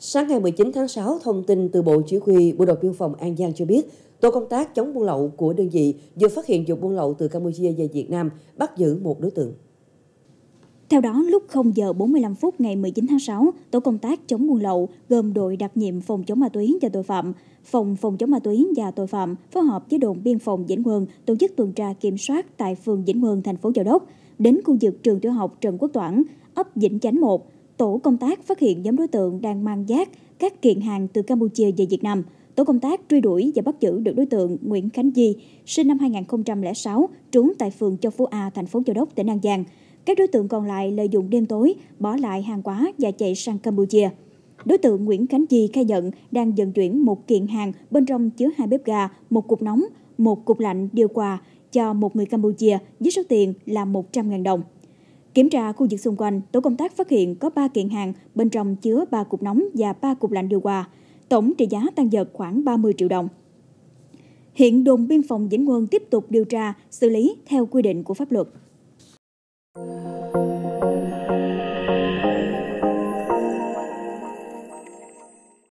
Sáng ngày 19 tháng 6, thông tin từ Bộ Chỉ huy Bộ đội Biên phòng An Giang cho biết, tổ công tác chống buôn lậu của đơn vị vừa phát hiện vụ buôn lậu từ Campuchia về Việt Nam, bắt giữ một đối tượng. Theo đó, lúc 0 giờ 45 phút ngày 19 tháng 6, tổ công tác chống buôn lậu gồm đội đặc nhiệm phòng chống ma túy và tội phạm, phòng phòng chống ma túy và tội phạm phối hợp với đồn biên phòng Vĩnh Quân tổ chức tuần tra kiểm soát tại phường Vĩnh Quân, thành phố Châu Đốc, đến khu vực trường tiểu học Trần Quốc Toản, ấp Vĩnh Chánh 1, tổ công tác phát hiện nhóm đối tượng đang mang giác các kiện hàng từ Campuchia về Việt Nam. Tổ công tác truy đuổi và bắt giữ được đối tượng Nguyễn Khánh Di, sinh năm 2006, trú tại phường Châu Phú A, thành phố Châu Đốc, tỉnh An Giang. Các đối tượng còn lại lợi dụng đêm tối, bỏ lại hàng hóa và chạy sang Campuchia. Đối tượng Nguyễn Khánh Di khai nhận đang dần chuyển một kiện hàng bên trong chứa hai bếp gà, một cục nóng, một cục lạnh điều quà cho một người Campuchia với số tiền là 100.000 đồng. Kiểm tra khu vực xung quanh, tổ công tác phát hiện có 3 kiện hàng bên trong chứa 3 cục nóng và 3 cục lạnh điều hòa, tổng trị giá tăng vật khoảng 30 triệu đồng. Hiện đồn biên phòng Vĩnh Quân tiếp tục điều tra, xử lý theo quy định của pháp luật.